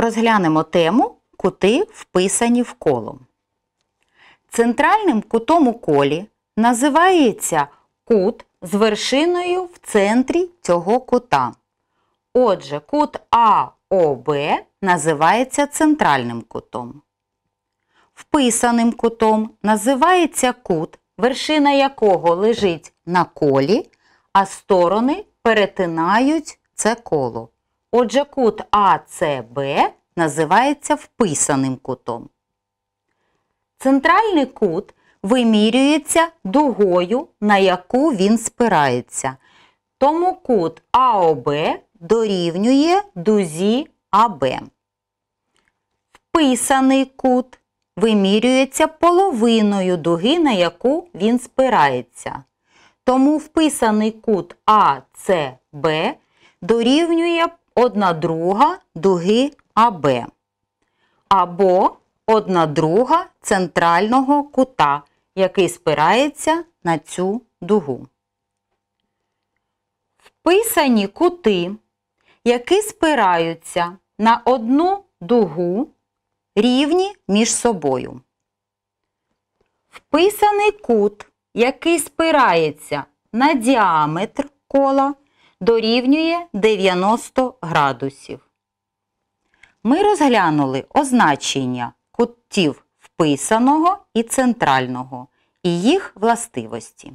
Розглянемо тему кути вписані в коло. Центральним кутом у колі називається кут з вершиною в центрі цього кута. Отже, кут АОБ називається центральним кутом. Вписаним кутом називається кут, вершина якого лежить на колі, а сторони перетинають це коло. Отже, кут АЦБ називається вписаним кутом. Центральний кут вимірюється дугою, на яку він спирається. Тому кут АОБ дорівнює дузі АБ. Вписаний кут вимірюється половиною дуги, на яку він спирається. Тому вписаний кут АЦБ дорівнює одна друга дуги АБ. Або одна друга центрального кута, який спирається на цю дугу. Вписані кути, які спираються на одну дугу, рівні між собою. Вписаний кут, який спирається на діаметр кола, дорівнює 90 градусів. Ми розглянули означення кутів вписаного і центрального і їх властивості.